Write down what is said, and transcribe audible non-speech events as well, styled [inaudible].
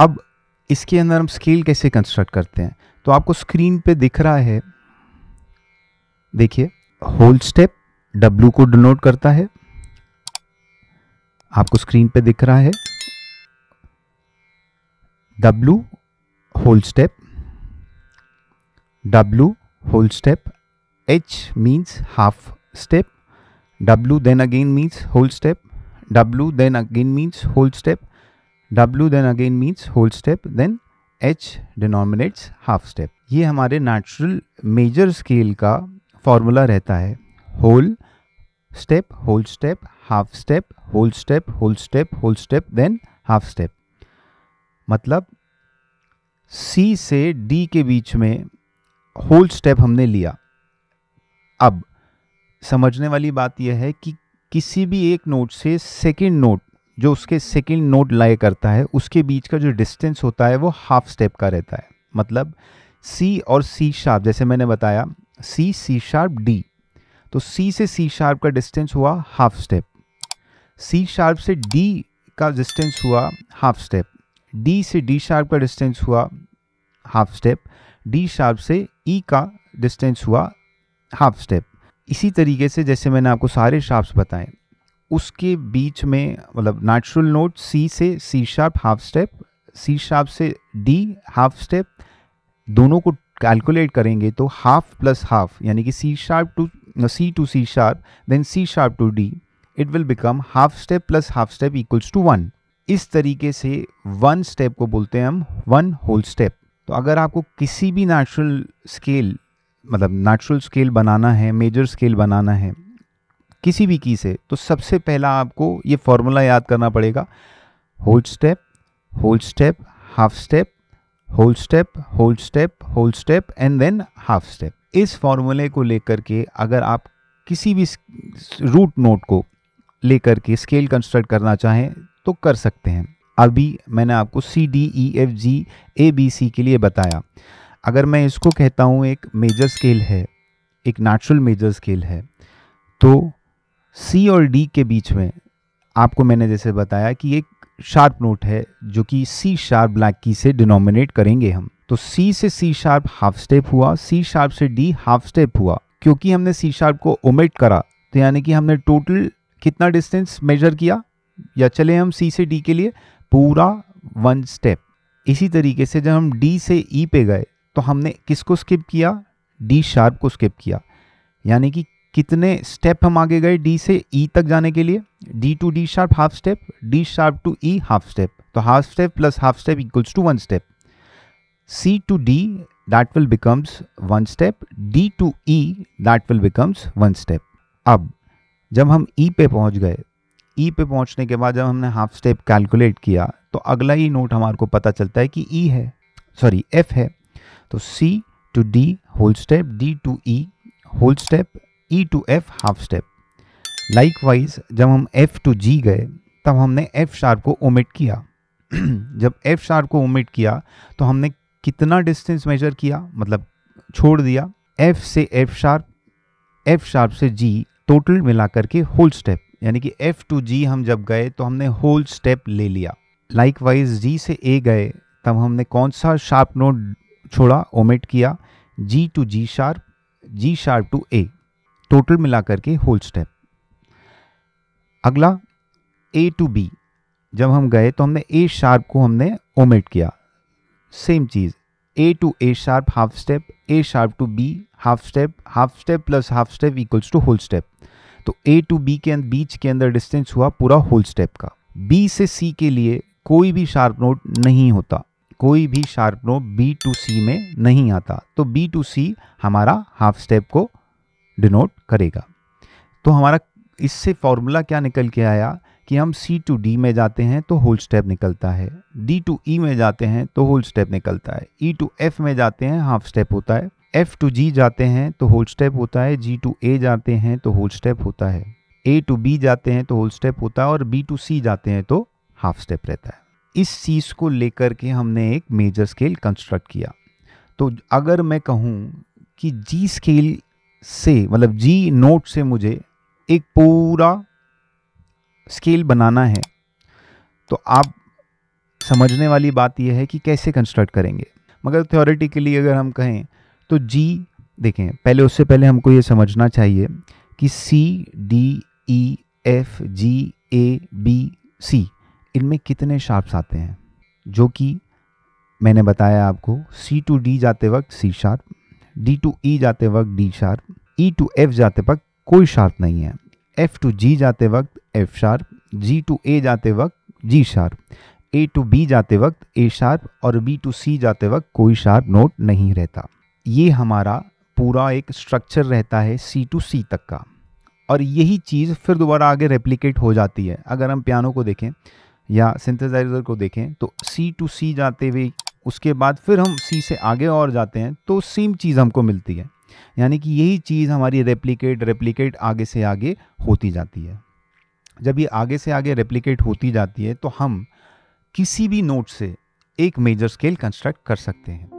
अब इसके अंदर हम स्केल कैसे कंस्ट्रक्ट करते हैं तो आपको स्क्रीन पे दिख रहा है देखिए होल स्टेप डब्लू को डिनोट करता है आपको स्क्रीन पे दिख रहा है W whole step W whole step h means half step w then again means whole step w then again means whole step W then again means whole step, then H denominates half step. ये हमारे natural major scale का formula रहता है whole step, whole step, half step, whole step, whole step, whole step, then half step. मतलब C से D के बीच में whole step हमने लिया अब समझने वाली बात यह है कि किसी भी एक नोट से सेकंड नोट जो उसके सेकेंड नोट लाए करता है उसके बीच का जो डिस्टेंस होता है वो हाफ स्टेप का रहता है मतलब सी और सी शार्प जैसे मैंने बताया सी सी शार्प डी तो सी से सी शार्प का डिस्टेंस हुआ हाफ स्टेप सी शार्प से डी का डिस्टेंस हुआ हाफ स्टेप डी से डी शार्प का डिस्टेंस हुआ हाफ स्टेप डी शार्प से ई e का डिस्टेंस हुआ हाफ स्टेप इसी तरीके से जैसे मैंने आपको सारे शार्प्स बताएं उसके बीच में मतलब नेचुरल नोट सी से C sharp half step C sharp से डी हाफ स्टेप दोनों को कैलकुलेट करेंगे तो हाफ प्लस हाफ यानी कि C sharp to C to C sharp then C sharp to D it will become half step plus half step equals to one इस तरीके से वन स्टेप को बोलते हैं हम वन होल स्टेप तो अगर आपको किसी भी नेचुरल स्केल मतलब नेचुरल स्केल बनाना है मेजर स्केल बनाना है किसी भी की से तो सबसे पहला आपको ये फॉर्मूला याद करना पड़ेगा whole step whole step half step whole step whole step whole step and then half step इस फॉर्मूले को लेकर के अगर आप किसी भी रूट नोट को लेकर के स्केल कंस्ट्रक्ट करना चाहें तो कर सकते हैं अभी मैंने आपको C D E F G A B C के लिए बताया अगर मैं इसको कहता हूँ एक मेजर स्केल है एक नेचुरल मेजर स्केल है तो सी और डी के बीच में आपको मैंने जैसे बताया कि एक शार्प नोट है जो कि सी शार्प ब्लैक की से डिनोमिनेट करेंगे हम तो सी से सी शार्प हाफ स्टेप हुआ सी शार्प से डी हाफ स्टेप हुआ क्योंकि हमने सी शार्प को ओमिट करा तो यानी कि हमने टोटल कितना डिस्टेंस मेजर किया या चले हम सी से डी के लिए पूरा वन स्टेप इसी तरीके से जब हम डी से ई e पे गए तो हमने किसको स्किप किया डी शार्प को स्किप किया यानी कि कितने स्टेप हम आगे गए डी से ई e तक जाने के लिए D to D sharp half step D sharp to E half step तो half step plus half step equals to one step C to D that will becomes one step D to E that will becomes one step अब जब हम E पे पहुंच गए E पे पहुंचने के बाद जब हमने हाफ स्टेप कैलकुलेट किया तो अगला ही नोट हमारे को पता चलता है कि E है सॉरी एफ है तो C to D whole step D to E whole step E to F half step likewise जब हम एफ टू जी गए तब हमने एफ शार्प को ओमिट किया [clears throat] जब एफ शार्प को ओमिट किया तो हमने कितना डिस्टेंस मेजर किया मतलब छोड़ दिया एफ से एफ शार्प एफ शार्प से जी टोटल मिला करके होल स्टेप यानी कि एफ टू जी हम जब गए तो हमने होल स्टेप ले लिया लाइक वाइज जी से ए गए तब हमने कौन सा शार्प नोट छोड़ा ओमिट किया G to G sharp G sharp to A total मिलाकर के होल स्टेप अगला ए टू बी जब हम गए तो हमने ए शार्प को हमने ओमिट किया सेम चीज़ A to A sharp half step A sharp to B half step half step plus half step equals to whole step तो ए टू बी के अंदर बीच के अंदर डिस्टेंस हुआ पूरा होल स्टेप का बी से सी के लिए कोई भी शार्प नोट नहीं होता कोई भी sharp note B to C में नहीं आता तो बी टू सी हमारा हाफ स्टेप को डिनोट करेगा तो हमारा इससे फॉर्मूला क्या निकल के आया कि हम सी टू डी में जाते हैं तो होल स्टेप निकलता है डी टू ई में जाते हैं तो होल स्टेप निकलता है ई टू एफ में जाते हैं हाफ स्टेप होता है एफ टू जी जाते हैं तो होल स्टेप होता है जी टू ए जाते हैं तो होल स्टेप होता है ए टू बी जाते हैं तो होल स्टेप होता है और बी टू सी जाते हैं तो हाफ स्टेप रहता है इस चीज़ को लेकर के हमने एक मेजर स्केल कंस्ट्रक्ट किया तो अगर मैं कहूँ कि जी स्केल से मतलब जी नोट से मुझे एक पूरा स्केल बनाना है तो आप समझने वाली बात यह है कि कैसे कंस्ट्रक्ट करेंगे मगर थ्योरेटिकली अगर हम कहें तो जी देखें पहले उससे पहले हमको ये समझना चाहिए कि C D E F G A B C इनमें कितने शार्प्स आते हैं जो कि मैंने बताया आपको सी टू डी जाते वक्त C sharp D to E जाते वक्त D sharp E to F जाते वक्त कोई शार्प नहीं है एफ टू जी जाते वक्त F sharp G to A जाते वक्त G sharp A to B जाते वक्त ए शार्प और बी टू सी जाते वक्त कोई शार्प नोट नहीं रहता ये हमारा पूरा एक स्ट्रक्चर रहता है सी टू सी तक का और यही चीज़ फिर दोबारा आगे रेप्लिकेट हो जाती है अगर हम पियानो को देखें या सिंथेसाइजर को देखें तो सी टू सी जाते हुए उसके बाद फिर हम सी से आगे और जाते हैं तो सेम चीज़ हमको मिलती है यानी कि यही चीज़ हमारी रेप्लिकेट रेप्लिकेट आगे से आगे होती जाती है जब ये आगे से आगे रेप्लिकेट होती जाती है तो हम किसी भी नोट से एक मेजर स्केल कंस्ट्रक्ट कर सकते हैं